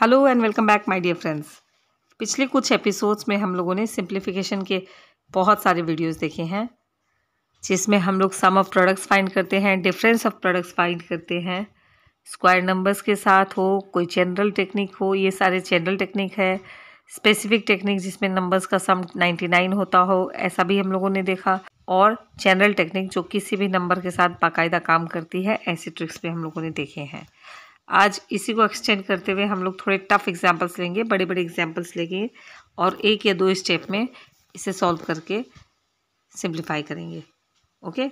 Hello and welcome back my dear friends पिछले कुछ episodes में हम लोगों ने सिंप्लीफिकेशन के बहुत सारे वीडियोस देखे हैं जिसमें हम लोग सम ऑफ प्रोडक्ट्स फाइंड करते हैं डिफरेंस ऑफ प्रोडक्ट्स फाइंड करते हैं स्क्वायर नंबर्स के साथ हो कोई जनरल टेक्निक हो ये सारे जनरल टेक्निक है स्पेसिफिक टेक्निक जिसमें नंबर्स का सम 99 होता हो ऐसा भी हम लोगों ने देखा और जनरल टेक्निक जो किसी भी नंबर के साथ बाकायदा काम करती है ऐसे ट्रिक्स भी हम लोगों ने देखे हैं आज इसी को एक्सटेंड करते हुए हम लोग थोड़े टफ एग्जाम्पल्स लेंगे बड़े बड़े एग्जाम्पल्स लेंगे और एक या दो स्टेप में इसे सॉल्व करके सिंप्लीफाई करेंगे ओके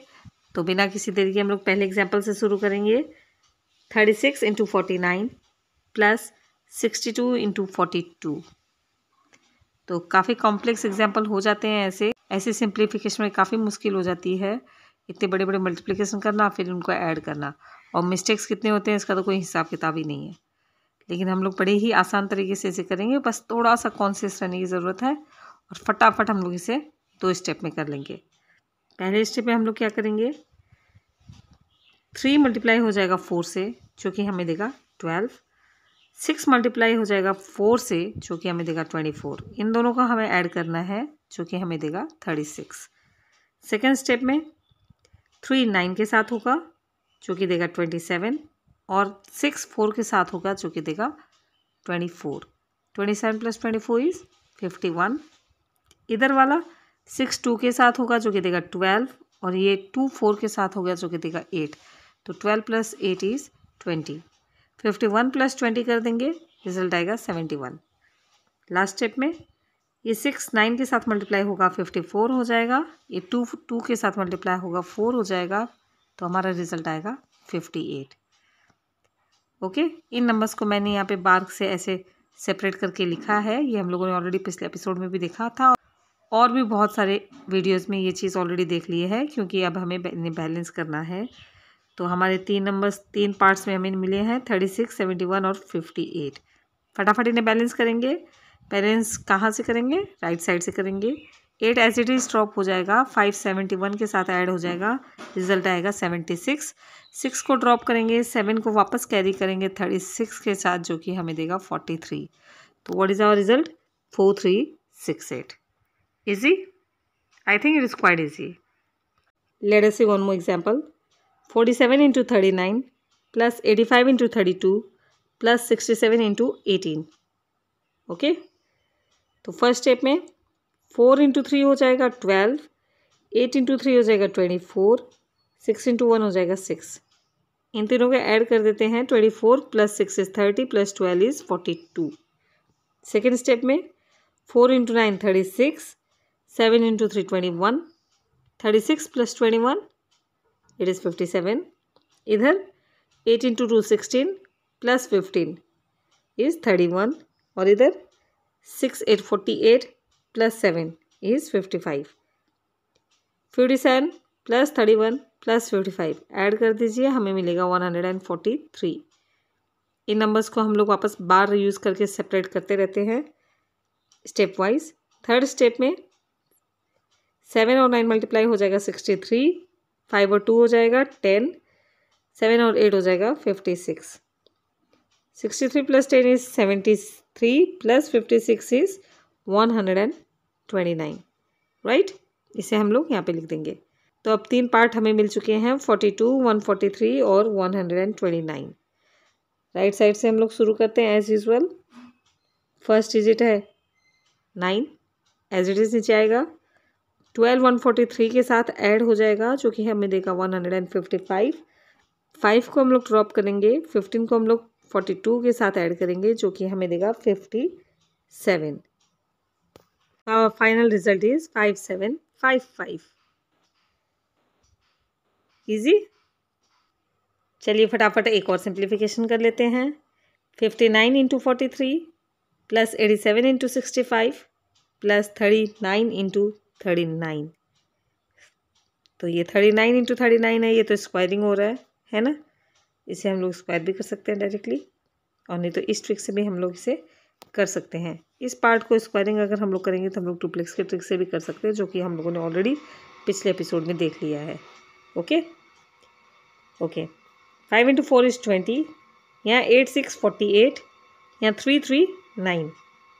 तो बिना किसी देरी के हम लोग पहले एग्जाम्पल से शुरू करेंगे thirty six into forty nine plus sixty two into forty two तो काफ़ी कॉम्प्लेक्स एग्जाम्पल हो जाते हैं ऐसे ऐसे सिंप्लीफिकेशन में काफ़ी मुश्किल हो जाती है इतने बड़े बड़े मल्टीप्लिकेशन करना फिर उनको ऐड करना और मिस्टेक्स कितने होते हैं इसका तो कोई हिसाब किताब ही नहीं है लेकिन हम लोग बड़े ही आसान तरीके से इसे करेंगे बस थोड़ा सा कॉन्सियस रहने की ज़रूरत है और फटाफट हम लोग इसे दो स्टेप में कर लेंगे पहले स्टेप में हम लोग क्या करेंगे थ्री मल्टीप्लाई हो जाएगा फोर से जो कि हमें देगा ट्वेल्व सिक्स मल्टीप्लाई हो जाएगा फोर से जो कि हमें देगा ट्वेंटी फोर इन दोनों का हमें ऐड करना है जो कि हमें देगा थर्टी सिक्स सेकेंड स्टेप में थ्री नाइन के साथ होगा जो कि देगा ट्वेंटी सेवन और सिक्स फोर के साथ होगा जो कि देगा twenty four twenty seven plus twenty four is fifty one इधर वाला सिक्स टू के साथ होगा जो कि देगा ट्वेल्व और ये टू फोर के साथ होगा जो कि देगा एट तो twelve plus eight is twenty fifty one plus twenty कर देंगे रिजल्ट आएगा सेवेंटी वन लास्ट स्टेप में ये सिक्स नाइन के साथ मल्टीप्लाई होगा फिफ्टी फोर हो जाएगा ये टू टू के साथ मल्टीप्लाई होगा फोर हो जाएगा तो हमारा रिजल्ट आएगा फिफ्टी एट ओके इन नंबर्स को मैंने यहाँ पे बार्क से ऐसे सेपरेट करके लिखा है ये हम लोगों ने ऑलरेडी पिछले एपिसोड में भी देखा था और भी बहुत सारे वीडियोस में ये चीज़ ऑलरेडी देख ली है क्योंकि अब हमें बैलेंस करना है तो हमारे तीन नंबर्स तीन पार्ट्स में हमें मिले हैं थर्टी सिक्स सेवेंटी वन और फिफ्टी एट फटाफट इन्हें बैलेंस करेंगे पेरेंट्स कहाँ से करेंगे राइट साइड से करेंगे eight as it is drop हो जाएगा फाइव सेवेंटी वन के साथ ऐड हो जाएगा रिजल्ट आएगा सेवेंटी सिक्स सिक्स को ड्रॉप करेंगे सेवन को वापस कैरी करेंगे थर्टी सिक्स के साथ जो कि हमें देगा फोर्टी थ्री तो what is our result four three six eight easy I think it is quite easy let us see one more example forty seven into thirty nine plus eighty five into thirty two plus sixty seven into eighteen okay तो first step में four into three हो जाएगा twelve eight into three हो जाएगा twenty four six into one हो जाएगा six इन तीनों का ऐड कर देते हैं twenty four plus six is thirty plus twelve is forty two second step में four into nine thirty six seven into three twenty one thirty six plus twenty one it is fifty seven इधर eight into two sixteen plus fifteen is thirty one और इधर six eight forty eight plus seven is fifty five fifty seven plus thirty one plus fifty five add कर दीजिए हमें मिलेगा one hundred and forty three इन numbers को हम लोग वापस बार यूज़ करके सेपरेट करते रहते हैं स्टेप वाइज थर्ड स्टेप में सेवन और नाइन मल्टीप्लाई हो जाएगा सिक्सटी थ्री फाइव और टू हो जाएगा टेन सेवन और एट हो जाएगा fifty six sixty three plus ten is seventy three plus fifty six is one hundred and twenty nine right इसे हम लोग यहाँ पे लिख देंगे तो अब तीन पार्ट हमें मिल चुके हैं forty two one forty three और one hundred and twenty nine right side से हम लोग शुरू करते हैं एज यूजल फर्स्ट डिजिट है नाइन एज इट इज़ नीचे आएगा ट्वेल्व वन फोर्टी थ्री के साथ ऐड हो जाएगा जो कि हमें देगा one hundred and fifty five five को हम लोग ड्रॉप करेंगे फिफ्टीन को हम लोग फोर्टी टू के साथ ऐड करेंगे जो कि हमें देगा fifty seven final is five seven five five easy चलिए फटाफट एक और सिंप्लीफिकेशन कर लेते हैं fifty nine into forty three plus eighty seven into sixty five plus thirty nine into thirty nine तो ये thirty nine into thirty nine है ये तो स्क्वायरिंग हो रहा है है ना इसे हम लोग स्क्वायर भी कर सकते हैं डायरेक्टली और नहीं तो इस ट्रिक से भी हम लोग इसे कर सकते हैं इस पार्ट को स्क्वायरिंग अगर हम लोग करेंगे तो हम लोग टूप्लेक्स के ट्रिक से भी कर सकते हैं जो कि हम लोगों ने ऑलरेडी पिछले एपिसोड में देख लिया है okay okay five into four is twenty या एट सिक्स फोर्टी एट या थ्री थ्री नाइन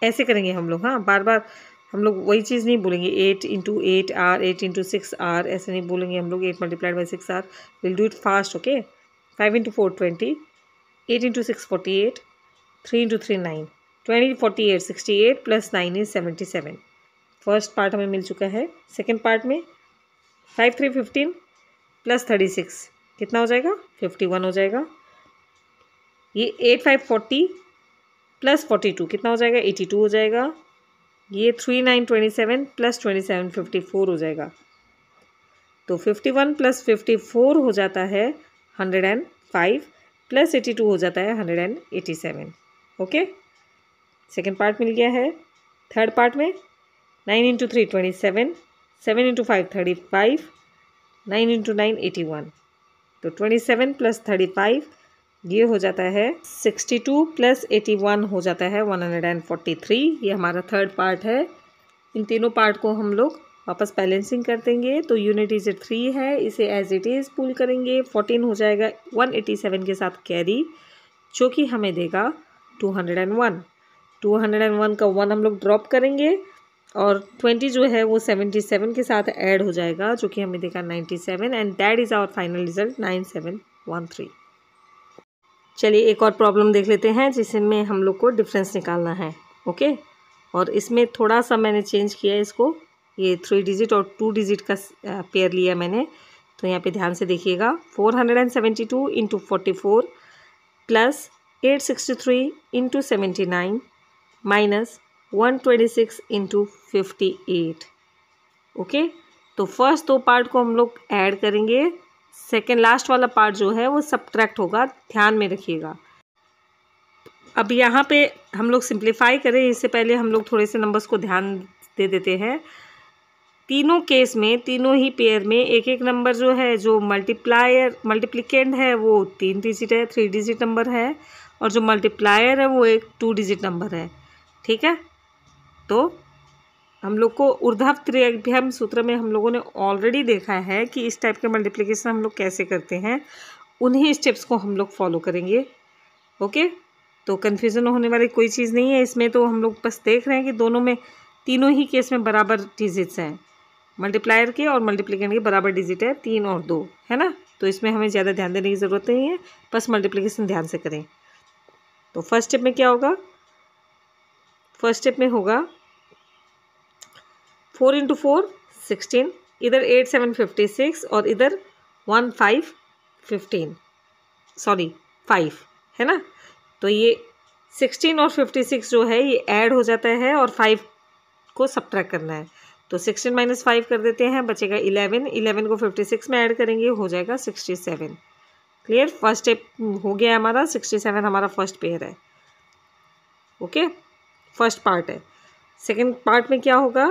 ऐसे करेंगे हम लोग हाँ बार बार हम लोग वही चीज़ नहीं बोलेंगे eight into eight are eight into six are ऐसे नहीं बोलेंगे हम लोग eight multiplied by six are will do it fast okay five into four twenty eight into six forty eight three into three nine twenty forty eight sixty eight plus nine is seventy seven first part हमें मिल चुका है second part में five three fifteen plus thirty six कितना हो जाएगा fifty one हो जाएगा ये eight five forty plus forty two कितना हो जाएगा एटी टू हो जाएगा ये three nine twenty seven plus twenty seven fifty four हो जाएगा तो fifty one plus fifty four हो जाता है hundred and five plus eighty two हो जाता है hundred and eighty seven okay second part मिल गया है थर्ड पार्ट में nine into three twenty seven seven into five thirty five nine into nine eighty one तो twenty seven plus thirty five ये हो जाता है sixty two plus eighty one हो जाता है one hundred and forty three ये हमारा थर्ड पार्ट है इन तीनों पार्ट को हम लोग वापस बैलेंसिंग कर देंगे तो यूनिट इज थ्री है इसे एज इट इज़ पुल करेंगे फोर्टीन हो जाएगा वन एटी सेवन के साथ कैरी जो कि हमें देगा two hundred and one two hundred and one का वन हम लोग ड्रॉप करेंगे और ट्वेंटी जो है वो सेवेंटी सेवन के साथ ऐड हो जाएगा जो कि हमें देखा ninety seven and that is our final result nine seven one three चलिए एक और प्रॉब्लम देख लेते हैं जिसमें हम लोग को डिफरेंस निकालना है ओके और इसमें थोड़ा सा मैंने चेंज किया इसको ये थ्री डिजिट और टू डिजिट का पेयर लिया मैंने तो यहाँ पे ध्यान से देखिएगा four hundred and seventy two into forty four plus eight sixty three into seventy nine minus one twenty six into fifty eight okay तो फर्स्ट दो पार्ट को हम लोग ऐड करेंगे सेकेंड लास्ट वाला पार्ट जो है वो सब्ट्रैक्ट होगा ध्यान में रखिएगा अब यहाँ पे हम लोग सिंप्लीफाई करें इससे पहले हम लोग थोड़े से नंबर्स को ध्यान दे देते हैं तीनों केस में तीनों ही पेयर में एक एक नंबर जो है जो मल्टीप्लायर मल्टीप्लिकेंड है वो तीन डिजिट है थ्री डिजिट नंबर है और जो मल्टीप्लायर है वो एक टू डिजिट नंबर है ठीक है तो हम लोग को ऊर्धव त्रिअभ्यम सूत्र में हम लोगों ने ऑलरेडी देखा है कि इस टाइप के मल्टीप्लीकेशन हम लोग कैसे करते हैं उन्हीं स्टेप्स को हम लोग फॉलो करेंगे ओके तो कन्फ्यूज़न होने वाली कोई चीज़ नहीं है इसमें तो हम लोग बस देख रहे हैं कि दोनों में तीनों ही केस में बराबर डिजिट्स हैं मल्टीप्लायर के और मल्टीप्लीकेंट के बराबर डिजिट है तीन और दो है ना तो इसमें हमें ज़्यादा ध्यान देने की ज़रूरत नहीं है बस मल्टीप्लीकेशन ध्यान से करें तो फर्स्ट स्टेप में क्या होगा फर्स्ट स्टेप में होगा फोर इंटू फोर सिक्सटीन इधर एट सेवन फिफ्टी सिक्स और इधर one five fifteen sorry five है ना तो ये सिक्सटीन और फिफ्टी सिक्स जो है ये ऐड हो जाता है और फाइव को सब करना है तो सिक्सटीन माइनस फाइव कर देते हैं बचेगा इलेवन इलेवन को फिफ्टी सिक्स में ऐड करेंगे हो जाएगा sixty seven clear first step हो गया हमारा सिक्सटी सेवन हमारा फर्स्ट पेयर है ओके फर्स्ट पार्ट है सेकेंड पार्ट में क्या होगा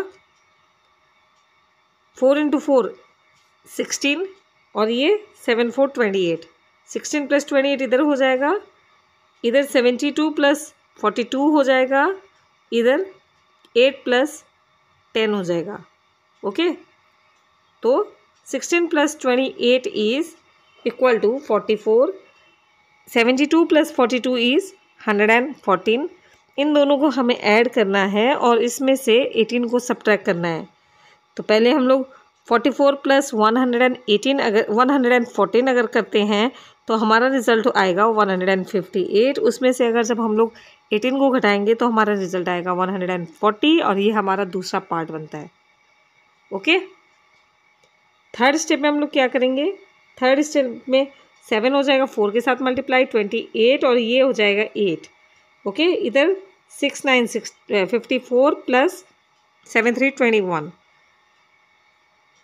फोर इंटू फोर सिक्सटीन और ये seven four twenty eight sixteen plus twenty eight इधर हो जाएगा इधर seventy two plus forty two हो जाएगा इधर एट प्लस टेन हो जाएगा ओके तो sixteen plus twenty eight is equal to forty four seventy two plus forty two is hundred and fourteen इन दोनों को हमें ऐड करना है और इसमें से एटीन को सब्ट्रैक्ट करना है तो पहले हम लोग forty four plus one hundred and eighteen अगर वन हंड्रेड एंड फोर्टीन अगर करते हैं तो हमारा रिज़ल्ट आएगा 158 उसमें से अगर जब हम लोग 18 को घटाएंगे तो हमारा रिज़ल्ट आएगा 140 और ये हमारा दूसरा पार्ट बनता है ओके थर्ड स्टेप में हम लोग क्या करेंगे थर्ड स्टेप में सेवन हो जाएगा फोर के साथ मल्टीप्लाई ट्वेंटी एट और ये हो जाएगा एट ओके इधर six nine six fifty four plus seven three twenty one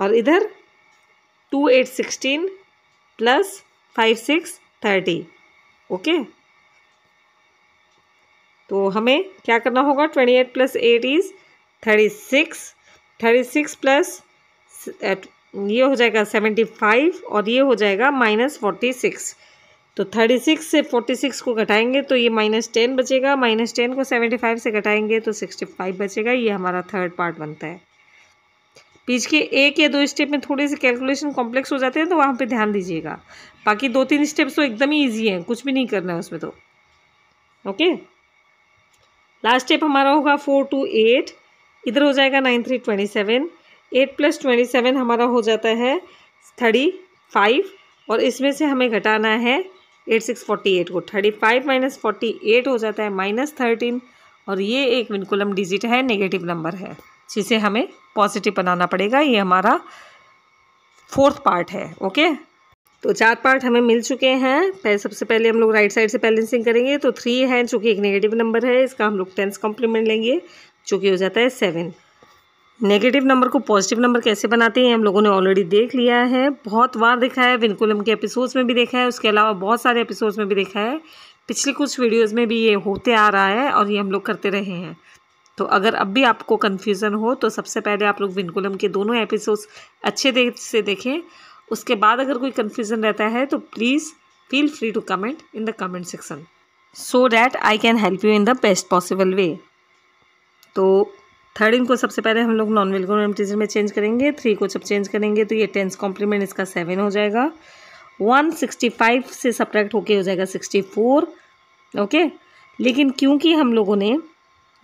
और इधर two eight sixteen plus five six thirty okay तो हमें क्या करना होगा twenty eight plus eight is thirty six thirty six plus ये हो जाएगा सेवेंटी फाइव और ये हो जाएगा माइनस फोर्टी सिक्स तो थर्टी सिक्स से फोर्टी सिक्स को घटाएंगे तो ये माइनस टेन बचेगा माइनस टेन को सेवेंटी फाइव से घटाएंगे तो सिक्सटी फाइव बचेगा ये हमारा थर्ड पार्ट बनता है पीछे के एक या दो स्टेप में थोड़े से कैलकुलेशन कॉम्प्लेक्स हो जाते हैं तो वहाँ पे ध्यान दीजिएगा बाकी दो तीन स्टेप्स तो एकदम ही ईजी हैं कुछ भी नहीं करना है उसमें तो ओके लास्ट स्टेप हमारा होगा फोर टू एट इधर हो जाएगा nine three twenty seven eight plus twenty seven हमारा हो जाता है थर्टी फाइव और इसमें से हमें घटाना है एट सिक्स फोर्टी एट को thirty five minus forty eight हो जाता है माइनस थर्टीन और ये एक विनकुलम डिजिट है नेगेटिव नंबर है जिसे हमें पॉजिटिव बनाना पड़ेगा ये हमारा फोर्थ पार्ट है ओके तो चार पार्ट हमें मिल चुके हैं पहले सबसे पहले हम लोग राइट साइड से बैलेंसिंग करेंगे तो थ्री है जो कि एक नेगेटिव नंबर है इसका हम लोग टेंथ कॉम्प्लीमेंट लेंगे जो कि हो जाता है सेवन नेगेटिव नंबर को पॉजिटिव नंबर कैसे बनाते हैं हम लोगों ने ऑलरेडी देख लिया है बहुत बार देखा है विनकुलम के एपिसोड्स में भी देखा है उसके अलावा बहुत सारे एपिसोड्स में भी देखा है पिछले कुछ वीडियोज़ में भी ये होते आ रहा है और ये हम लोग करते रहे हैं तो अगर अब भी आपको कन्फ्यूज़न हो तो सबसे पहले आप लोग विनकुलम के दोनों एपिसोड्स अच्छे से देखें उसके बाद अगर कोई कन्फ्यूज़न रहता है तो please feel free to comment in the comment section so that I can help you in the best possible way तो थर्ड इनको सबसे पहले हम लोग नॉन वेलकम में चेंज करेंगे थ्री को जब चेंज करेंगे तो ये टेंस कॉम्प्लीमेंट इसका सेवन हो जाएगा वन सिक्सटी फाइव से सप्रैक्ट होके हो जाएगा सिक्सटी फोर ओके लेकिन क्योंकि हम लोगों ने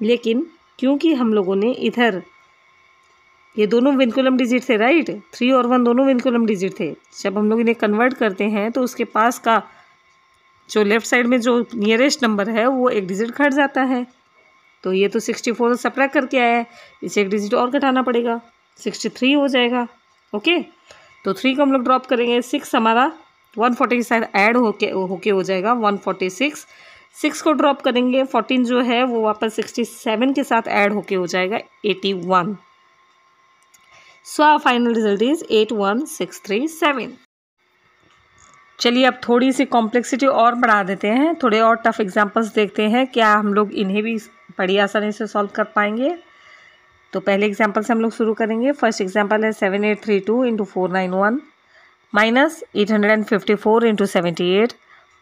लेकिन क्योंकि हम लोगों ने इधर ये दोनों विनकुलम डिजिट थे राइट थ्री और वन दोनों विनकुलम डिजिट थे जब हम लोग इन्हें कन्वर्ट करते हैं तो उसके पास का जो लेफ्ट साइड में जो नियरेस्ट नंबर है वो एक डिजिट घट जाता है तो ये तो सिक्सटी फोर सप्रैक करके आया है इसे एक डिजिट और घटाना पड़ेगा सिक्सटी थ्री हो जाएगा ओके तो थ्री को हम लोग ड्रॉप करेंगे सिक्स हमारा वन फोर्टी के साथ ऐड होके होके हो जाएगा वन फोर्टी सिक्स सिक्स को ड्रॉप करेंगे फोर्टीन जो है वो वापस सिक्सटी सेवन के साथ ऐड होके हो जाएगा eighty one so final result is eight one six three seven चलिए अब थोड़ी सी कॉम्प्लेक्सिटी और बढ़ा देते हैं थोड़े और टफ एग्जांपल्स देखते हैं क्या हम लोग इन्हें भी बड़ी आसानी से सॉल्व कर पाएंगे तो पहले एग्जांपल से हम लोग शुरू करेंगे फर्स्ट एग्जांपल है seven eight three two into four nine one minus eight hundred and fifty four into seventy eight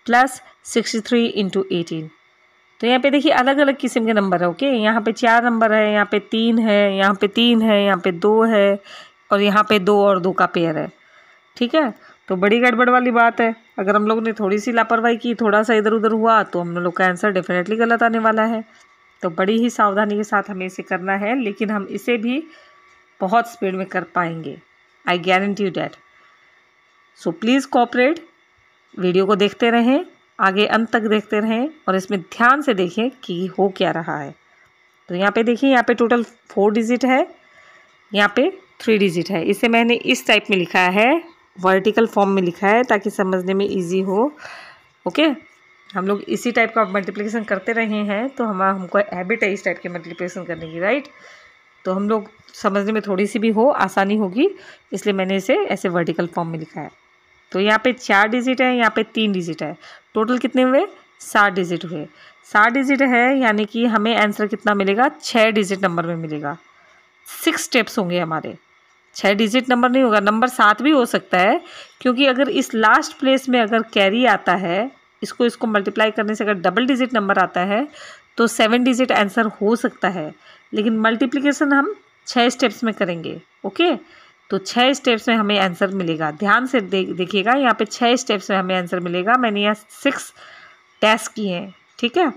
plus sixty three into eighteen तो यहाँ पे देखिए अलग अलग किस्म के नंबर है ओके यहाँ पे चार नंबर है यहाँ पे तीन है यहाँ पे तीन है यहाँ पे दो है और यहाँ पे दो और दो का पेयर है ठीक है तो बड़ी गड़बड़ वाली बात है अगर हम लोग ने थोड़ी सी लापरवाही की थोड़ा सा इधर उधर हुआ तो हम लोग का आंसर डेफिनेटली गलत आने वाला है तो बड़ी ही सावधानी के साथ हमें इसे करना है लेकिन हम इसे भी बहुत स्पीड में कर पाएंगे I guarantee you that so please cooperate video को देखते रहें आगे अंत तक देखते रहें और इसमें ध्यान से देखें कि हो क्या रहा है तो यहाँ पे देखिए यहाँ पे टोटल फोर डिजिट है यहाँ पे थ्री डिजिट है इसे मैंने इस टाइप में लिखा है वर्टिकल फॉर्म में लिखा है ताकि समझने में इजी हो ओके हम लोग इसी टाइप का मल्टीप्लिकेशन करते रहे हैं तो हम हमको हैबिट है इस टाइप के मल्टीप्लिकेशन करने की राइट तो हम लोग समझने में थोड़ी सी भी हो आसानी होगी इसलिए मैंने इसे ऐसे वर्टिकल फॉर्म में लिखा है तो यहाँ पे चार डिजिट है यहाँ पे तीन डिजिट है टोटल कितने हुए सात डिजिट हुए सात डिजिट है यानी कि हमें आंसर कितना मिलेगा छः डिजिट नंबर में मिलेगा सिक्स स्टेप्स होंगे हमारे छः डिजिट नंबर नहीं होगा नंबर सात भी हो सकता है क्योंकि अगर इस लास्ट प्लेस में अगर कैरी आता है इसको इसको मल्टीप्लाई करने से अगर डबल डिजिट नंबर आता है तो सेवन डिजिट आंसर हो सकता है लेकिन मल्टीप्लीकेशन हम छः स्टेप्स में करेंगे ओके तो छः स्टेप्स में हमें आंसर मिलेगा ध्यान से देखिएगा यहाँ पे छः स्टेप्स में हमें आंसर मिलेगा मैंने यहाँ सिक्स टेस्ट किए हैं ठीक है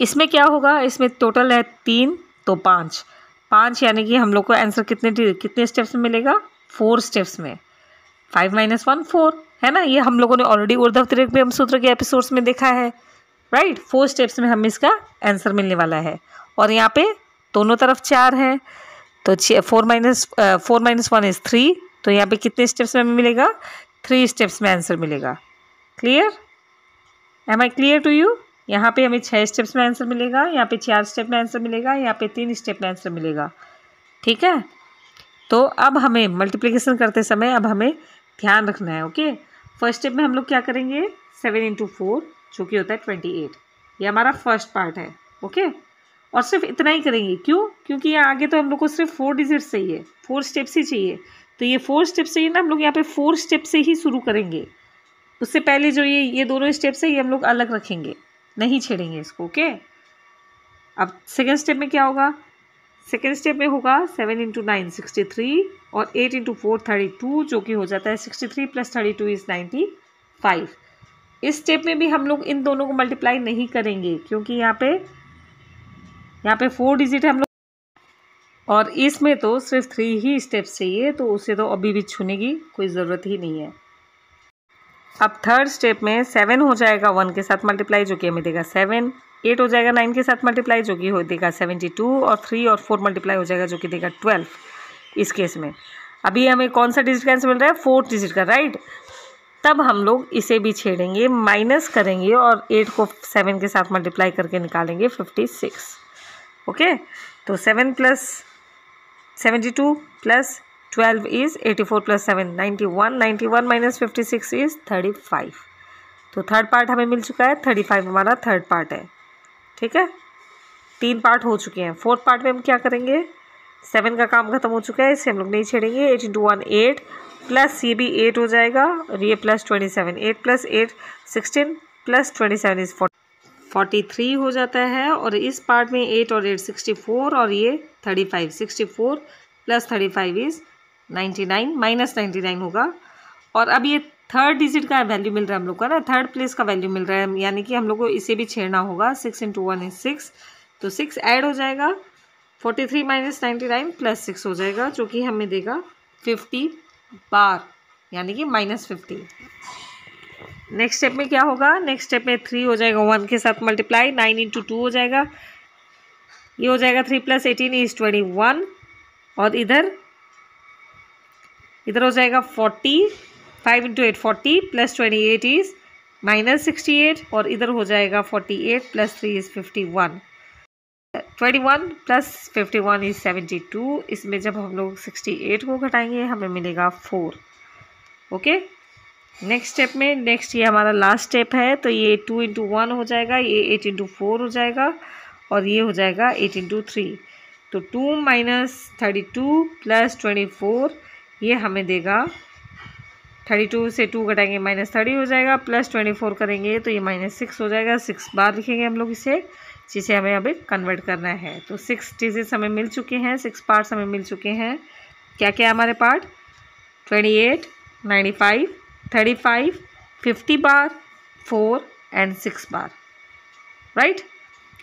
इसमें क्या होगा इसमें टोटल है तीन तो पाँच पाँच यानी कि हम लोग को आंसर कितने कितने स्टेप्स में मिलेगा फोर स्टेप्स में फाइव माइनस वन फोर है ना ये हम लोगों ने ऑलरेडी उर्धव तिर भी सूत्र के एपिसोड्स में देखा है राइट फोर स्टेप्स में हमें इसका आंसर मिलने वाला है और यहाँ पे दोनों तरफ चार हैं तो छ four minus four minus one is three तो यहाँ पे कितने स्टेप्स में मिलेगा थ्री स्टेप्स में आंसर मिलेगा clear am I clear to you यहाँ पे हमें छः स्टेप्स में आंसर मिलेगा यहाँ पे चार स्टेप में आंसर मिलेगा यहाँ पे तीन स्टेप में आंसर मिलेगा ठीक है तो अब हमें मल्टीप्लीकेशन करते समय अब हमें ध्यान रखना है ओके फर्स्ट स्टेप में हम लोग क्या करेंगे सेवन इंटू फोर जो कि होता है ट्वेंटी एट ये हमारा फर्स्ट पार्ट है ओके और सिर्फ इतना ही करेंगे क्यों क्योंकि यहाँ आगे तो हम लोग को सिर्फ फोर डिजिट चाहिए फोर स्टेप्स ही चाहिए तो ये फोर स्टेप चाहिए ना हम लोग यहाँ पे फोर स्टेप से ही शुरू करेंगे उससे पहले जो ये ये दोनों स्टेप्स है ये हम लोग अलग रखेंगे नहीं छेड़ेंगे इसको ओके अब सेकेंड स्टेप में क्या होगा सेकेंड स्टेप में होगा seven into nine sixty three और eight into four thirty two जो कि हो जाता है sixty three plus thirty two is ninety five इस स्टेप में भी हम लोग इन दोनों को मल्टीप्लाई नहीं करेंगे क्योंकि यहाँ पे यहाँ पे फोर डिजिट हम लोग और इसमें तो सिर्फ थ्री ही स्टेप्स चाहिए तो उसे तो अभी भी छूने की कोई ज़रूरत ही नहीं है अब थर्ड स्टेप में सेवन हो जाएगा वन के साथ मल्टीप्लाई जो कि हमें देगा सेवन एट हो जाएगा नाइन के साथ मल्टीप्लाई जो कि हो देगा सेवेंटी टू और थ्री और फोर मल्टीप्लाई हो जाएगा जो कि देगा ट्वेल्व इस केस में अभी हमें कौन सा डिजिट का मिल रहा है फोर्थ डिजिट का राइट तब हम लोग इसे भी छेड़ेंगे माइनस करेंगे और एट को सेवन के साथ मल्टीप्लाई करके निकालेंगे फिफ्टी सिक्स ओके तो seven plus seventy two plus twelve is eighty four plus seven ninety one ninety one minus fifty six is thirty five तो थर्ड पार्ट हमें मिल चुका है थर्टी फाइव हमारा थर्ड पार्ट है ठीक है तीन पार्ट हो चुके हैं फोर्थ पार्ट में हम क्या करेंगे सेवन का काम खत्म हो चुका है इसे हम लोग नहीं छेड़ेंगे eight into one eight plus ये भी एट हो जाएगा और ये plus twenty seven eight plus eight sixteen plus twenty seven is forty forty three हो जाता है और इस पार्ट में एट और एट सिक्सटी फोर और ये thirty five sixty four plus thirty five is ninety nine minus ninety nine होगा और अब ये थर्ड डिजिट का वैल्यू मिल रहा है हम लोग का ना थर्ड प्लेस का वैल्यू मिल रहा है यानी कि हम लोग को इसे भी छेड़ना होगा six into one is six तो सिक्स ऐड हो जाएगा forty three minus ninety nine plus six हो जाएगा जो कि हमें देगा फिफ्टी बार यानी कि माइनस फिफ्टी नेक्स्ट स्टेप में क्या होगा नेक्स्ट स्टेप में थ्री हो जाएगा वन के साथ मल्टीप्लाई नाइन इंटू टू हो जाएगा ये हो जाएगा three plus eighteen is twenty one और इधर इधर हो जाएगा forty five into eight forty plus twenty eight is minus sixty eight और इधर हो जाएगा forty eight plus three is fifty one twenty one plus fifty one is seventy two इसमें जब हम लोग सिक्सटी एट को घटाएंगे हमें मिलेगा four okay okay? Next step में नेक्स्ट ये हमारा लास्ट स्टेप है तो ये टू इंटू वन हो जाएगा ये एट इंटू फोर हो जाएगा और ये हो जाएगा एट इंटू थ्री तो two minus thirty two plus twenty four ये हमें देगा थर्टी टू से टू घटाएंगे माइनस थर्टी हो जाएगा प्लस ट्वेंटी फोर करेंगे तो ये माइनस सिक्स हो जाएगा सिक्स बार लिखेंगे हम लोग इसे जिसे हमें अभी कन्वर्ट करना है तो सिक्स डिजिट्स हमें मिल चुके हैं सिक्स पार्ट्स हमें मिल चुके हैं क्या क्या हमारे part twenty eight ninety five thirty five fifty bar four and six bar right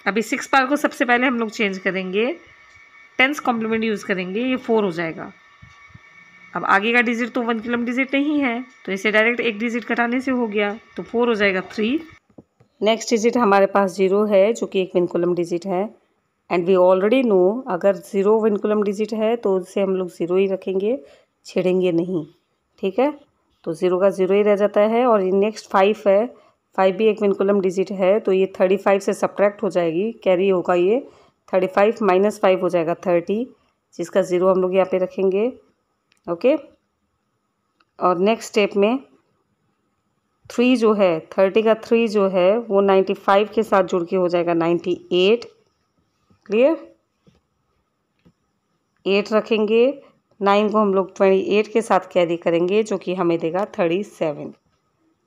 अभी सिक्स बार को सबसे पहले हम लोग चेंज करेंगे टेंस कॉम्प्लीमेंट यूज़ करेंगे ये फोर हो जाएगा अब आगे का डिजिट तो वन किलोम डिजिट नहीं है तो इसे डायरेक्ट एक डिजिट कटाने से हो गया तो फोर हो जाएगा थ्री नेक्स्ट डिजिट हमारे पास जीरो है जो कि एक विनकुलम डिजिट है एंड वी ऑलरेडी नो अगर ज़ीरो विनकुलम डिजिट है तो उसे हम लोग ज़ीरो ही रखेंगे छेड़ेंगे नहीं ठीक है तो ज़ीरो का ज़ीरो ही रह जाता है और ये नेक्स्ट फाइव है फाइव भी एक विनकुलम डिजिट है तो ये थर्टी फाइव से सब्ट्रैक्ट हो जाएगी कैरी होगा ये थर्टी फाइव माइनस फाइव हो जाएगा थर्टी जिसका ज़ीरो हम लोग यहाँ पे रखेंगे ओके और नेक्स्ट स्टेप में थ्री जो है थर्टी का थ्री जो है वो नाइन्टी फाइव के साथ जुड़ के हो जाएगा नाइन्टी एट क्लियर एट रखेंगे नाइन को हम लोग ट्वेंटी एट के साथ कैरी करेंगे जो कि हमें देगा थर्टी सेवन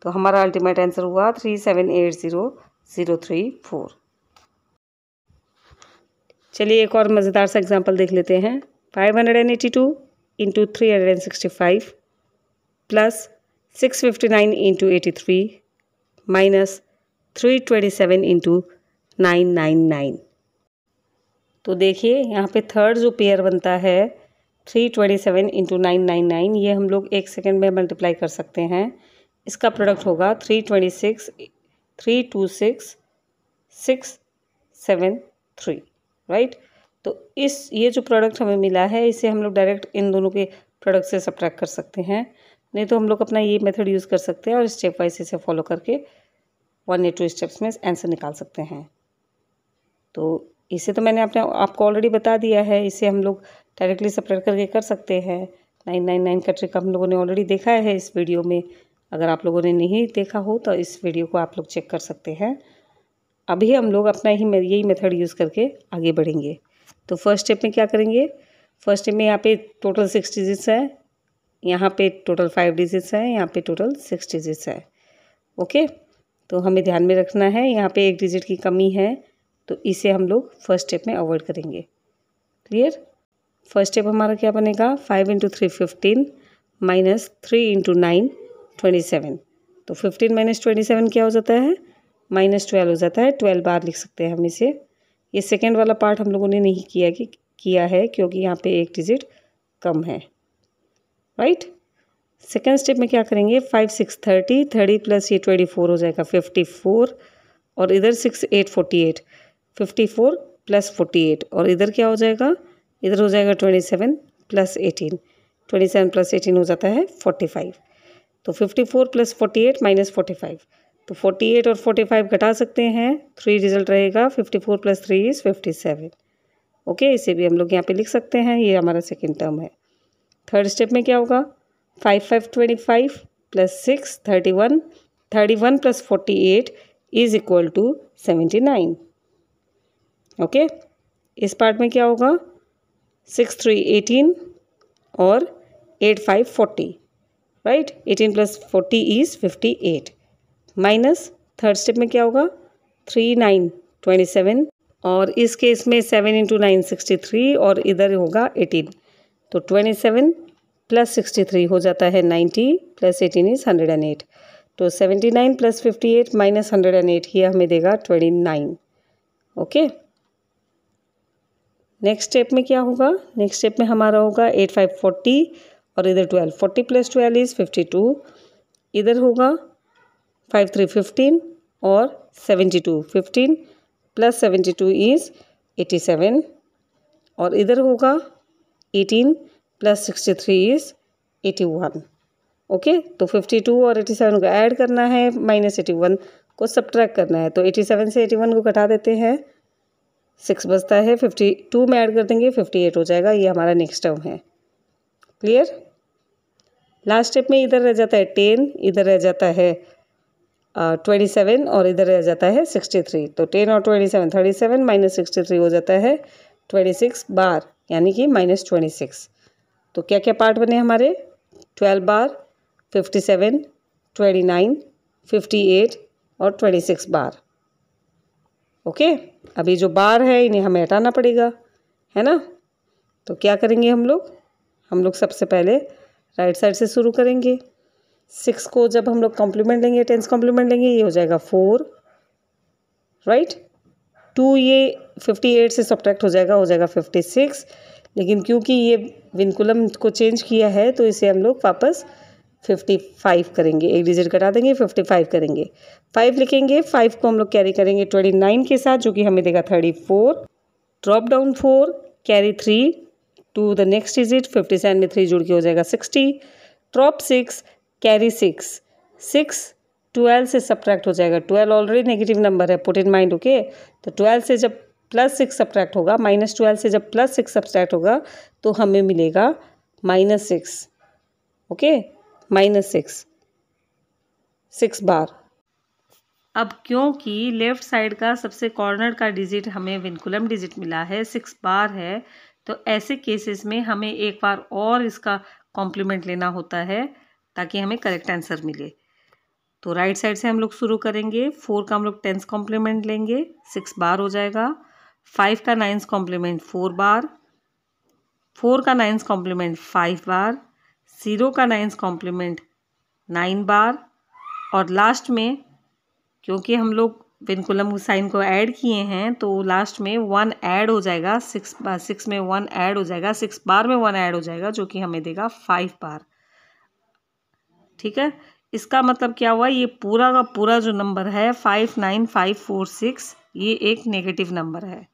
तो हमारा अल्टीमेट आंसर हुआ three seven eight zero zero three four चलिए एक और मज़ेदार सा एग्जांपल देख लेते हैं five hundred and eighty two into three hundred and sixty five plus six fifty nine into eighty three minus three twenty seven into nine nine nine तो देखिए यहाँ पे थर्ड जो पेयर बनता है three twenty seven into nine nine nine ये हम लोग एक सेकेंड में मल्टीप्लाई कर सकते हैं इसका प्रोडक्ट होगा three twenty six three two six six seven three right तो इस ये जो प्रोडक्ट हमें मिला है इसे हम लोग डायरेक्ट इन दोनों के प्रोडक्ट से सब्ट्रैक्ट कर सकते हैं नहीं तो हम लोग अपना ये मेथड यूज़ कर सकते हैं और स्टेप वाइज इसे फॉलो करके वन या टू स्टेप्स में आंसर निकाल सकते हैं तो इसे तो मैंने अपने आपको ऑलरेडी बता दिया है इसे हम लोग डायरेक्टली सेपरेट करके कर सकते हैं नाइन नाइन नाइन का ट्रिक हम लोगों ने ऑलरेडी देखा है इस वीडियो में अगर आप लोगों ने नहीं देखा हो तो इस वीडियो को आप लोग चेक कर सकते हैं अभी हम लोग अपना ही यही मेथड यूज़ करके आगे बढ़ेंगे तो फर्स्ट स्टेप में क्या करेंगे फर्स्ट स्टेप में यहाँ पे टोटल सिक्स डिजिट्स है यहाँ पे टोटल फाइव डिजिट्स है यहाँ पे टोटल सिक्स डिजिट्स है ओके तो हमें ध्यान में रखना है यहाँ पे एक डिजिट की कमी है तो इसे हम लोग फर्स्ट स्टेप में अवॉइड करेंगे क्लियर फर्स्ट स्टेप हमारा क्या बनेगा five into three fifteen minus three into nine twenty seven तो फिफ्टीन माइनस ट्वेंटी सेवन क्या हो जाता है माइनस ट्वेल्व हो जाता है ट्वेल्व बार लिख सकते हैं हम इसे ये सेकेंड वाला पार्ट हम लोगों ने नहीं किया कि किया है क्योंकि यहाँ पे एक डिजिट कम है राइट सेकेंड स्टेप में क्या करेंगे five six thirty thirty plus ये ट्वेंटी फोर हो जाएगा फिफ्टी फोर और इधर six eight forty eight fifty four plus forty eight और इधर क्या हो जाएगा इधर हो जाएगा twenty seven plus eighteen twenty seven plus eighteen हो जाता है फोर्टी फाइव तो fifty four plus forty eight minus forty five तो फोर्टी एट और फोर्टी फाइव घटा सकते हैं थ्री रिजल्ट रहेगा fifty four plus three is fifty seven okay इसे भी हम लोग यहाँ पे लिख सकते हैं ये हमारा सेकेंड टर्म है थर्ड स्टेप में क्या होगा five five twenty five plus six thirty one thirty one plus forty eight is equal to seventy nine okay इस पार्ट में क्या होगा सिक्स थ्री एटीन और eight five forty right eighteen plus forty is fifty eight minus third step में क्या होगा three nine twenty seven और इस केस में seven into nine sixty three और इधर होगा एटीन तो twenty seven plus sixty three हो जाता है ninety plus eighteen is hundred and eight तो seventy nine plus fifty eight minus hundred and eight ही हमें देगा twenty nine okay next step में क्या होगा नेक्स्ट स्टेप में हमारा होगा एट फाइव फोर्टी और इधर twelve forty plus twelve is fifty two इधर होगा फाइव थ्री फिफ्टीन और seventy two fifteen plus seventy two is eighty seven और इधर होगा eighteen plus sixty three is eighty one okay तो फिफ्टी टू और एटी सेवन को add करना है माइनस एटी वन को सब्ट्रैक्ट करना है तो एटी सेवन से एटी वन को घटा देते हैं सिक्स बचता है फिफ्टी टू में ऐड कर देंगे फिफ्टी एट हो जाएगा ये हमारा नेक्स्ट टर्म है क्लियर लास्ट स्टेप में इधर रह जाता है टेन इधर रह जाता है ट्वेंटी uh, सेवन और इधर रह जाता है सिक्सटी थ्री तो टेन और twenty seven thirty seven minus sixty three हो जाता है ट्वेंटी सिक्स बार यानी कि माइनस ट्वेंटी सिक्स तो क्या क्या पार्ट बने हमारे ट्वेल्व बार fifty seven twenty nine fifty eight और ट्वेंटी सिक्स बार ओके अभी जो बार है इन्हें हमें हटाना पड़ेगा है ना तो क्या करेंगे हम लोग हम लोग सबसे पहले राइट साइड से शुरू करेंगे सिक्स को जब हम लोग कॉम्प्लीमेंट लेंगे टेंस कॉम्प्लीमेंट लेंगे ये हो जाएगा फोर राइट टू ये फिफ्टी एट से सब्ट्रैक्ट हो जाएगा हो जाएगा फिफ्टी सिक्स लेकिन क्योंकि ये विनकुलम को चेंज किया है तो इसे हम लोग वापस फिफ्टी फाइव करेंगे एक डिजिट कटा देंगे फिफ्टी फाइव करेंगे फाइव लिखेंगे फाइव को हम लोग कैरी करेंगे ट्वेंटी नाइन के साथ जो कि हमें देगा thirty four drop down four carry three to the next digit fifty seven में थ्री जुड़ के हो जाएगा sixty drop six carry six six twelve से सब्ट्रैक्ट हो जाएगा ट्वेल्व ऑलरेडी नेगेटिव नंबर है पुट इन माइंड ओके तो ट्वेल्व से जब प्लस सिक्स सब्ट्रैक्ट होगा माइनस ट्वेल्व से जब प्लस सिक्स सब्ट्रैक्ट होगा तो हमें मिलेगा minus six okay minus six six बार अब क्योंकि लेफ़्ट साइड का सबसे कॉर्नर का डिजिट हमें विनकुलम डिजिट मिला है सिक्स बार है तो ऐसे केसेस में हमें एक बार और इसका कॉम्प्लीमेंट लेना होता है ताकि हमें करेक्ट आंसर मिले तो राइट साइड से हम लोग शुरू करेंगे फोर का हम लोग टेंथ कॉम्प्लीमेंट लेंगे सिक्स बार हो जाएगा फाइव का नाइन्थ कॉम्प्लीमेंट फोर बार फोर का नाइन्थ कॉम्प्लीमेंट फाइव बार ज़ीरो का नाइन्स कॉम्प्लीमेंट नाइन बार और लास्ट में क्योंकि हम लोग बिनकुलम हुसैन को ऐड किए हैं तो लास्ट में वन ऐड हो जाएगा सिक्स सिक्स में वन ऐड हो जाएगा सिक्स बार में वन ऐड हो जाएगा जो कि हमें देगा फाइव बार ठीक है इसका मतलब क्या हुआ ये पूरा का पूरा जो नंबर है five nine five four six ये एक नेगेटिव नंबर है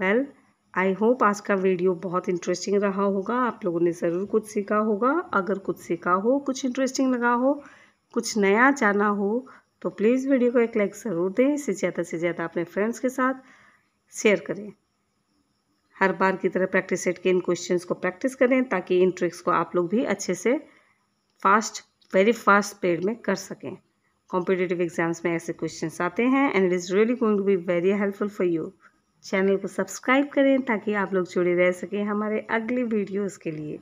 वेल well, आई होप आज का वीडियो बहुत इंटरेस्टिंग रहा होगा आप लोगों ने ज़रूर कुछ सीखा होगा अगर कुछ सीखा हो कुछ इंटरेस्टिंग लगा हो कुछ नया जाना हो तो प्लीज़ वीडियो को एक लाइक ज़रूर दें इसे ज़्यादा से ज़्यादा अपने फ्रेंड्स के साथ शेयर करें हर बार की तरह प्रैक्टिस सेट के इन क्वेश्चंस को प्रैक्टिस करें ताकि इन ट्रिक्स को आप लोग भी अच्छे से फास्ट वेरी फास्ट स्पीड में कर सकें कॉम्पिटेटिव एग्जाम्स में ऐसे क्वेश्चंस आते हैं and it is really going to be very helpful for you channel को सब्सक्राइब करें ताकि आप लोग जुड़े रह सकें हमारे अगले वीडियोस के लिए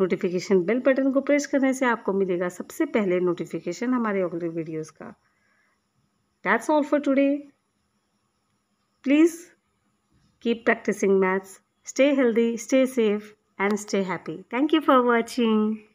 नोटिफिकेशन बेल बटन को प्रेस करने से आपको मिलेगा सबसे पहले नोटिफिकेशन हमारे अगले वीडियोस का that's all for today please keep practising maths stay healthy stay safe and stay happy thank you for watching